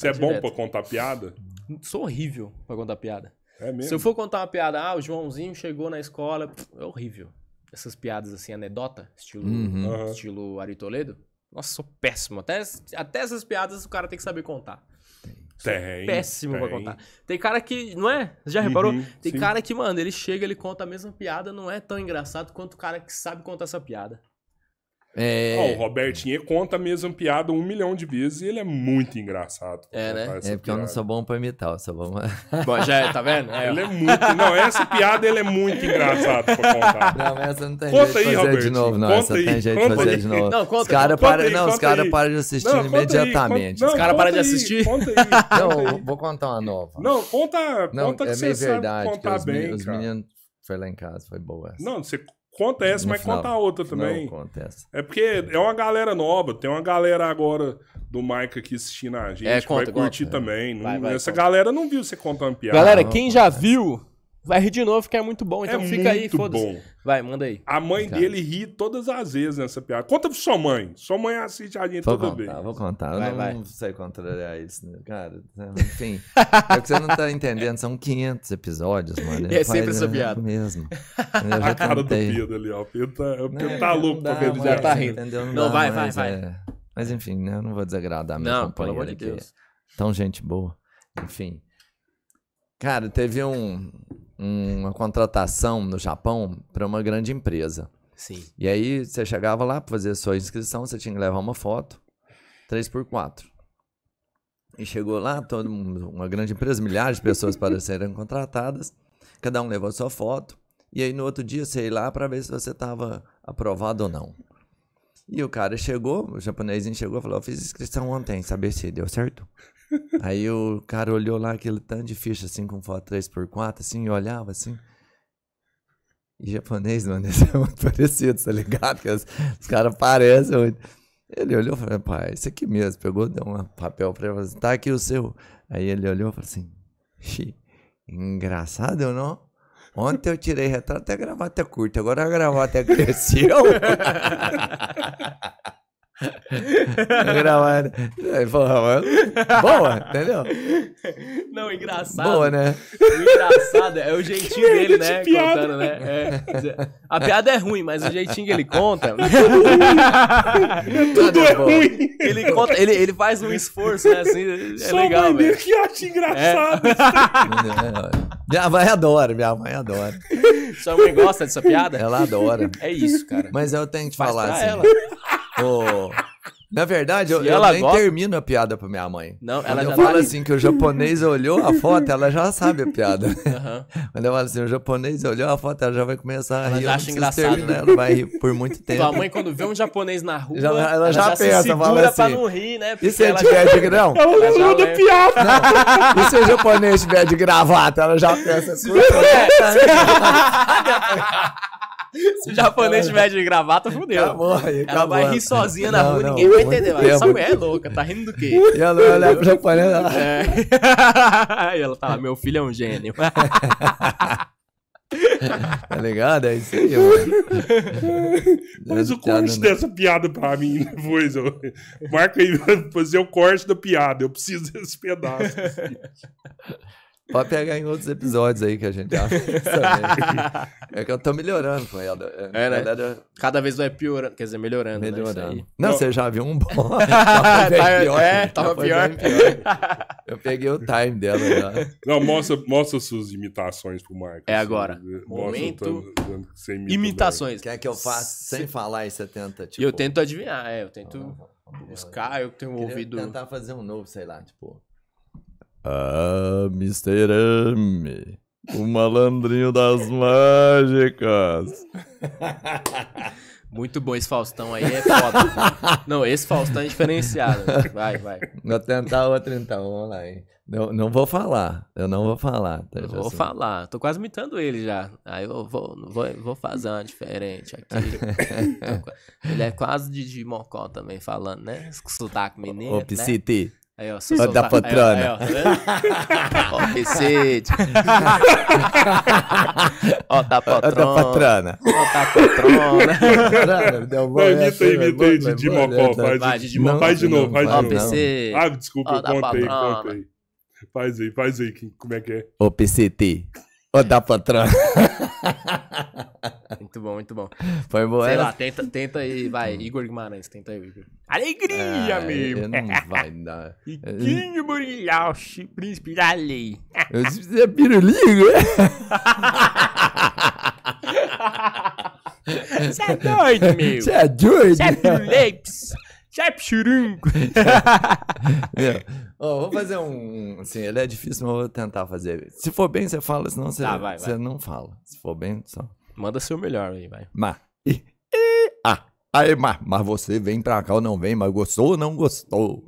Você é bom pra contar piada? Sou horrível pra contar piada. É mesmo? Se eu for contar uma piada, ah, o Joãozinho chegou na escola, é horrível. Essas piadas assim, anedota, estilo, uhum. estilo Ari Toledo. Nossa, sou péssimo. Até, até essas piadas o cara tem que saber contar. Sou tem. Péssimo tem. pra contar. Tem cara que, não é? Já reparou? Uhum, tem sim. cara que, mano, ele chega, ele conta a mesma piada, não é tão engraçado quanto o cara que sabe contar essa piada. É... o Robertinho conta a mesma piada um milhão de vezes e ele é muito engraçado. É, né? É porque piada. eu não sou bom pra imitar, eu sou bom... bom já, é, tá vendo? É. Ele é muito... Não, essa piada ele é muito engraçado pra contar. Não, essa não tem conta jeito aí, de fazer de novo. Não, conta essa aí, tem jeito de fazer aí. de novo. Não, conta, os cara conta para... aí, Não, os caras param de assistir não, imediatamente. Aí, os caras param de assistir? Conta aí. Não, vou contar uma nova. Não, conta, não, que é você verdade, sabe contar bem, os, os meninos... Foi lá em casa, foi boa essa. Não, você Conta essa, no mas final, conta outra também. Não, conta essa. É porque é uma galera nova, tem uma galera agora do Mike aqui assistindo a é, gente, é, conta, vai curtir também. Vai, vai, essa conta. galera não viu você contando piada. Galera, quem já viu, Vai rir de novo, que é muito bom. Então é fica aí, foda-se. Vai, manda aí. A mãe Cara. dele ri todas as vezes nessa piada. Conta pra sua mãe. Sua mãe assiste a gente toda vez. Vou contar, vai, Eu vai. não sei contrariar isso. Né? Cara, enfim. é o que você não tá entendendo. São 500 episódios, mano. É ele é sempre essa piada. Mesmo. a cara tentei. do Pedro ali, ó. O Pedro tá, o Pedro tá louco dá, pra ver. Já tá rindo. Entendeu? Não, não dá, vai, vai, vai. É... Mas enfim, eu não vou desagradar meu não, companheiro pelo amor de Deus. Tão gente boa. Enfim. Cara, teve um, uma contratação no Japão para uma grande empresa. Sim. E aí você chegava lá para fazer a sua inscrição, você tinha que levar uma foto, 3x4. E chegou lá, todo mundo, uma grande empresa, milhares de pessoas para serem contratadas, cada um levou a sua foto, e aí no outro dia você ia lá para ver se você estava aprovado ou não. E o cara chegou, o japonesinho chegou e falou: Eu fiz inscrição ontem, saber se deu certo. Aí o cara olhou lá aquele tanto de ficha, assim, com foto 3x4, assim, e olhava, assim. E japonês, mano, eles são é muito parecidos, tá ligado? Porque os, os caras parecem muito. Ele olhou e falou, pai, esse aqui mesmo. Pegou, deu um papel pra ele, falou assim, tá aqui o seu. Aí ele olhou e falou assim, engraçado ou não? Ontem eu tirei retrato e a gravata curta, agora a gravata é cresceu. gravando. Né? Ele falou, ah, mano, boa, entendeu? Não, engraçado. Boa, né? engraçado é o jeitinho que dele, né? contando, né? É. A piada é ruim, mas o jeitinho que ele conta. É tudo é, é, é ruim. Ele, conta, ele, ele faz um esforço, né? Assim, é Só legal. Mãe que acha engraçado. É. Minha mãe adora, minha mãe adora. Sua mãe gosta dessa piada? Ela adora. É isso, cara. Mas eu tenho que te falar assim. Ela oh. Na verdade, eu, eu nem gosta... termino a piada pra minha mãe. Não, Quando eu falo tá- assim que o japonês olhou a foto, ela já sabe a piada. Uhum. Quando eu falo assim, o japonês olhou a foto, ela já vai começar a ela rir. Ela acha engraçado. Terminar, né? ela vai rir por muito tempo. Sua mãe, quando vê um japonês na rua, já, ela, ela, já, já pensa, se fala assim. pra não rir, né? Porque e se ele tiver de não? Ela não piada. E se o japonês tiver de gravata, ela já pensa. assim. Se o japonês tiver de gravata, fudeu. Ela vai rir sozinha na rua, ninguém vai entender. Essa mulher é louca, tá rindo do quê? E ela vai pro japonês ela... É. e ela fala: meu filho é um gênio. tá ligado? É isso aí, mano. Mas o corte não... dessa piada pra mim depois, né, ó. Marca aí fazer o corte da piada. Eu preciso desse pedaço. Pode pegar em outros episódios aí que a gente acha. É, é que eu tô melhorando com ela. É, é né? Ela... Cada vez vai piorando, quer dizer, melhorando. Né, melhorando. Né, não, você já viu um bom. tava bem pior. É, tava, pior. pior. Eu peguei o time dela já. Não, mostra, mostra suas imitações pro Marcos. É agora. Mostra Momento. imita imitações. Quer é que eu faça sem falar e você tenta, tipo... Eu tento adivinhar, é. Eu tento ah, buscar, eu tenho eu ouvido... tentar fazer um novo, sei lá, tipo... Ah, Mr. M, o malandrinho das mágicas. Muito bom esse Faustão aí, é foda. não, esse Faustão é diferenciado. Vai, vai. Vou tentar outro então, vamos lá. Hein? Não, não vou falar, eu não vou falar. Tá, eu vou assim. falar, tô quase imitando ele já. Aí eu vou, vou, vou fazer uma diferente aqui. ele é quase de, de mocó também falando, né? Sotaque menino. Ô, né? Aí, ó, sou da patrona. Aí, ó, tá ó, recete. ó, da tá tá patrona. Ó, da patrona. Ó, da patrona. Deu bom, imita imita aí, Didi Mocó. Faz de novo, faz de novo. Ah, desculpa, conta aí, conta aí. Faz aí, faz aí, como é que é? Ô, PCT. Ou dá pra trás. Muito bom, muito bom. Foi boa. Sei lá, assim. tenta, tenta aí, vai, Igor Guimarães, tenta aí, Igor. Alegria, amigo. Ah, meu! Não vai dar. Iquinho Burilhauchi, príncipe da lei. Você é piruligo, Você é? é doido, meu! Você é doido? Você é piruleips! Chapchurum. oh, vou fazer um. Assim, ele é difícil, mas vou tentar fazer. Se for bem, você fala, senão você, tá, vai, você vai. não fala. Se for bem, só. Manda seu melhor aí, vai. Má. E, ah. Aí, mas, mas você vem pra cá ou não vem, mas gostou ou não gostou?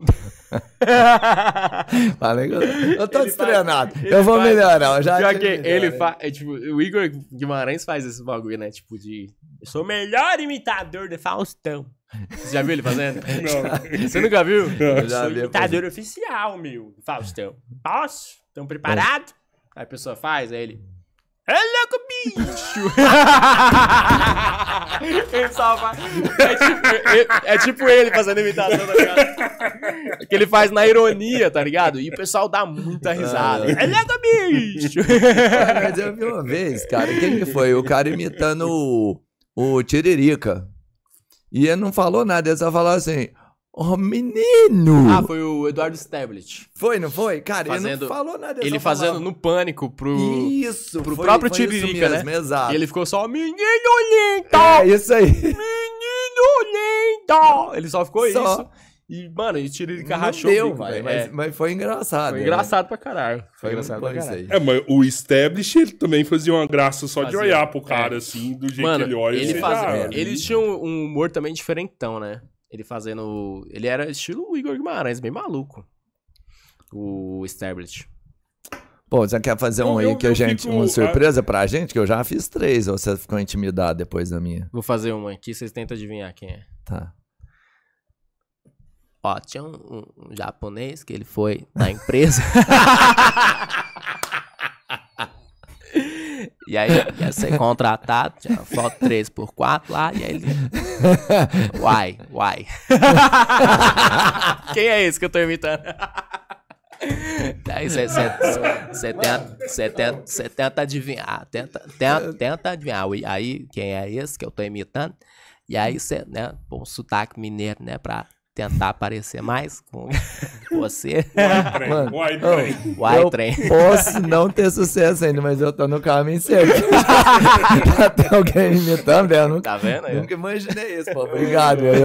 Falei, eu tô destreinado. eu vou faz, melhorar. Eu já, já que melhorar. ele faz. É, tipo, o Igor Guimarães faz esse bagulho, né? Tipo, de eu sou o melhor imitador de Faustão. Você já viu ele fazendo? Não. Você nunca viu? Eu já sou imitador oficial, meu, Faustão. Posso? Estão preparados? Aí a pessoa faz, aí ele. É louco, bicho! ele só faz. É tipo, é, é tipo ele fazendo imitação, tá ligado? Que ele faz na ironia, tá ligado? E o pessoal dá muita ah, risada. é louco, bicho! Mas eu vi uma vez, cara. Quem que foi? O cara imitando o o Tiririca. E ele não falou nada, ele só falou assim: Ó, oh, menino! Ah, foi o Eduardo Stablet. Foi, não foi? Cara, fazendo, ele não falou nada. Ele fazendo no pânico pro. Isso, pro foi, próprio Tiririca, né? Exato. E ele ficou só, menino lindo! É, isso aí. Menino lindo! Ele só ficou só. isso. E, mano, gente tira de carrachou. Não mas, é. mas foi engraçado. Foi né? engraçado pra caralho. Foi, foi engraçado pra caralho. É, mas o Establish ele também fazia uma graça só fazia. de olhar pro é. cara, é. assim, do jeito mano, que ele olha. Ele fazia, eles tinham um humor também diferentão, né? Ele fazendo... Ele era estilo Igor Guimarães, bem maluco. O Establish. Pô, você quer fazer um eu, aí que a gente. Fico... Uma surpresa a... pra gente? Que eu já fiz três, ou você ficou intimidado depois da minha? Vou fazer uma aqui, vocês tentam adivinhar quem é. Tá. Ó, tinha um, um japonês que ele foi na empresa. E aí ia ser contratado, tinha uma foto 3x4 lá, e aí ele. Uai, uai. Quem é esse que eu tô imitando? Daí você ah, tenta, tenta, tenta adivinhar, tenta, tenta, tenta adivinhar. aí, quem é esse que eu tô imitando? E aí você, né, pô, um sotaque mineiro, né, pra tentar aparecer mais com você. Why Train? Why Train? posso não ter sucesso ainda, mas eu tô no caminho certo. Até alguém imitando, eu tá vendo, nunca imaginei isso, pô. Obrigado.